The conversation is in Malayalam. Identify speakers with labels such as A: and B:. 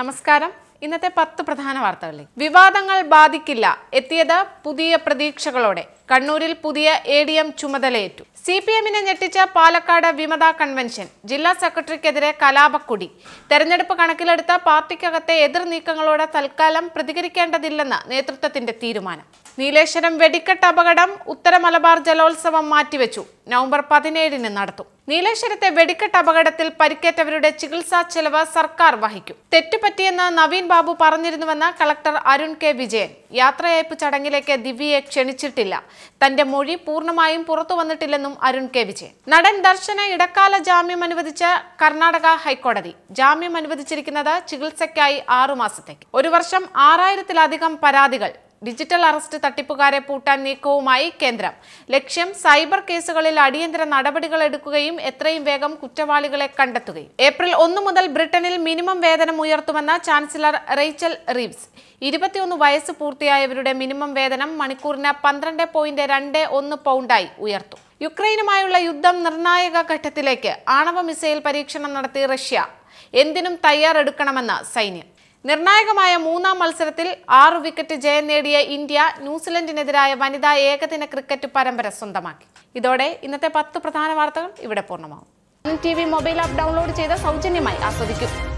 A: നമസ്കാരം ഇന്നത്തെ പത്ത് പ്രധാന വാർത്തകളിൽ വിവാദങ്ങൾ ബാധിക്കില്ല എത്തിയത് പുതിയ പ്രതീക്ഷകളോടെ കണ്ണൂരിൽ പുതിയ എ ഡി എം ചുമതലയേറ്റു സി പി എമ്മിനെ ഞെട്ടിച്ച പാലക്കാട് വിമത കൺവെൻഷൻ ജില്ലാ സെക്രട്ടറിക്കെതിരെ കലാപക്കുടി തെരഞ്ഞെടുപ്പ് കണക്കിലെടുത്ത പാർട്ടിക്കകത്തെ എതിർ നീക്കങ്ങളോട് തൽക്കാലം പ്രതികരിക്കേണ്ടതില്ലെന്ന് നേതൃത്വത്തിന്റെ തീരുമാനം നീലേശ്വരം വെടിക്കെട്ട് അപകടം ഉത്തര മലബാർ ജലോത്സവം മാറ്റിവെച്ചു നവംബർ പതിനേഴിന് നടത്തും നീലേശ്വരത്തെ വെടിക്കെട്ട് അപകടത്തിൽ പരിക്കേറ്റവരുടെ ചികിത്സാ ചെലവ് സർക്കാർ വഹിക്കും തെറ്റുപറ്റിയെന്ന് നവീൻ ബാബു പറഞ്ഞിരുന്നുവെന്ന് കളക്ടർ അരുൺ കെ വിജയൻ യാത്രയയപ്പ് ചടങ്ങിലേക്ക് ദിവ്യയെ ക്ഷണിച്ചിട്ടില്ല തന്റെ മൊഴി പൂർണ്ണമായും പുറത്തു വന്നിട്ടില്ലെന്നും അരുൺ കെ വിജയൻ നടൻ ദർശന ഇടക്കാല ജാമ്യം അനുവദിച്ച കർണാടക ഹൈക്കോടതി ജാമ്യം അനുവദിച്ചിരിക്കുന്നത് ചികിത്സയ്ക്കായി മാസത്തേക്ക് ഒരു വർഷം ആറായിരത്തിലധികം പരാതികൾ ഡിജിറ്റൽ അറസ്റ്റ് തട്ടിപ്പുകാരെ പൂട്ടാൻ നീക്കവുമായി കേന്ദ്രം ലക്ഷ്യം സൈബർ കേസുകളിൽ അടിയന്തര നടപടികൾ എടുക്കുകയും എത്രയും വേഗം കുറ്റവാളികളെ കണ്ടെത്തുകയും ഏപ്രിൽ ഒന്ന് മുതൽ ബ്രിട്ടനിൽ മിനിമം വേതനം ഉയർത്തുമെന്ന ചാൻസലർ റെയ്ച്ചൽ റീവ്സ് ഇരുപത്തിയൊന്ന് വയസ്സ് പൂർത്തിയായവരുടെ മിനിമം വേതനം മണിക്കൂറിന് പന്ത്രണ്ട് പോയിന്റ് രണ്ട് ഒന്ന് പൗണ്ടായി ഉയർത്തും യുക്രൈനുമായുള്ള യുദ്ധം നിർണായക ഘട്ടത്തിലേക്ക് ആണവ മിസൈൽ പരീക്ഷണം നടത്തി റഷ്യ എന്തിനും തയ്യാറെടുക്കണമെന്ന് സൈന്യം നിർണായകമായ മൂന്നാം മത്സരത്തിൽ ആറ് വിക്കറ്റ് ജയം നേടിയ ഇന്ത്യ ന്യൂസിലൻഡിനെതിരായ വനിതാ ഏകദിന ക്രിക്കറ്റ് പരമ്പര സ്വന്തമാക്കി ഇതോടെ ഇന്നത്തെ പത്ത് പ്രധാന വാർത്തകൾ ഇവിടെ പൂർണ്ണമാകും T V mobile app download ചെയ്ത് സൗജന്യമായി ആസ്വദിക്കും